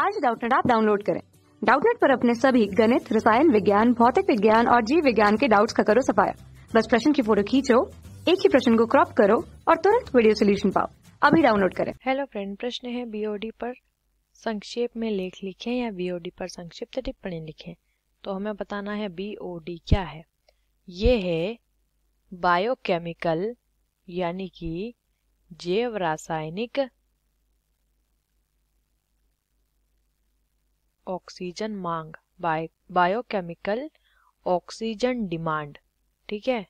आज डाउटनेट आप डाउनलोड करें डाउटनेट पर अपने सभी गणित रसायन विज्ञान भौतिक विज्ञान और जीव विज्ञान के डाउट्स का करो सफाया बस प्रश्न की फोटो खींचो एक ही प्रश्न को क्रॉप करो और तुरंत वीडियो सोल्यूशन पाओ अभी डाउनलोड करें हेलो फ्रेंड प्रश्न है बीओडी पर संक्षेप में लेख लिखें या बीओडी पर संक्षिप्त टिप्पणी लिखें तो हमें बताना है बीओडी क्या है ये है बायोकेमिकल यानी कि जैव रासायनिक ऑक्सीजन मांग बायोकेमिकल ऑक्सीजन डिमांड ठीक है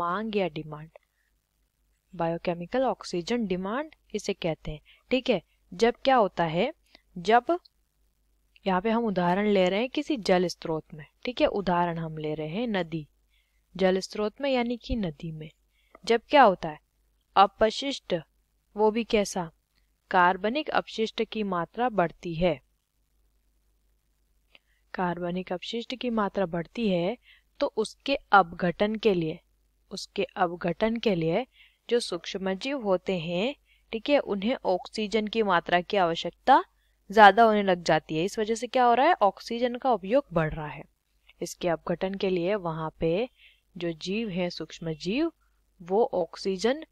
मांग या डिमांड बायोकेमिकल ऑक्सीजन डिमांड इसे कहते हैं ठीक है जब क्या होता है जब यहाँ पे हम उदाहरण ले रहे हैं किसी जल स्रोत में ठीक है उदाहरण हम ले रहे हैं नदी जल स्रोत में यानी कि नदी में जब क्या होता है अपशिष्ट वो भी कैसा कार्बनिक अपशिष्ट की मात्रा बढ़ती है कार्बनिक अपशिष्ट की मात्रा बढ़ती है तो उसके अपघटन के लिए उसके अपघटन के लिए जो सूक्ष्म जीव होते हैं ठीक है उन्हें ऑक्सीजन की मात्रा की आवश्यकता ज़्यादा होने लग जाती है इस वजह से क्या हो रहा है ऑक्सीजन का उपयोग बढ़ रहा है इसके अपघटन के लिए वहां पे जो जीव है सूक्ष्म जीव वो ऑक्सीजन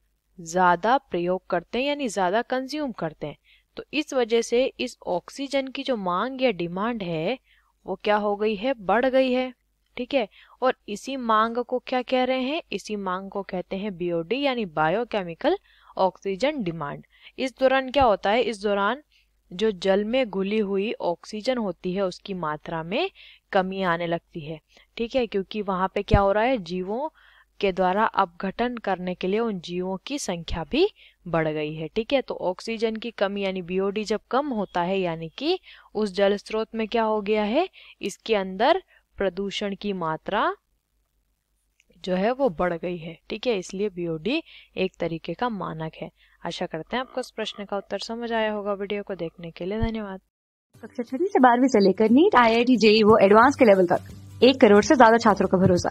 ज़्यादा प्रयोग करते हैं यानी ज़्यादा कंज्यूम करते हैं तो इस वजह से इस ऑक्सीजन की जो मांग या डिमांड है वो क्या हो गई है बढ़ गई है ठीक है और इसी मांग को क्या कह रहे हैं इसी मांग को कहते हैं बीओडी यानी बायोकेमिकल ऑक्सीजन डिमांड इस दौरान क्या होता है इस दौरान जो जल में घुली हुई ऑक्सीजन होती है उसकी मात्रा में कमी आने लगती है ठीक है क्योंकि वहां पे क्या हो रहा है जीवों के द्वारा अपघटन करने के लिए उन जीवों की संख्या भी बढ़ गई है ठीक है तो ऑक्सीजन की कमी यानी बीओडी जब कम होता है यानी कि उस जल स्रोत में क्या हो गया है इसके अंदर प्रदूषण की मात्रा जो है वो बढ़ गई है ठीक है इसलिए बीओडी एक तरीके का मानक है आशा करते हैं आपको इस प्रश्न का उत्तर समझ आया होगा वीडियो को देखने के लिए धन्यवाद कक्षा छठी से बारहवीं से लेकर NEET I I T JEE वो एडवांस के लेवल तक एक करोड़ से ज्यादा छात्रों का भरोसा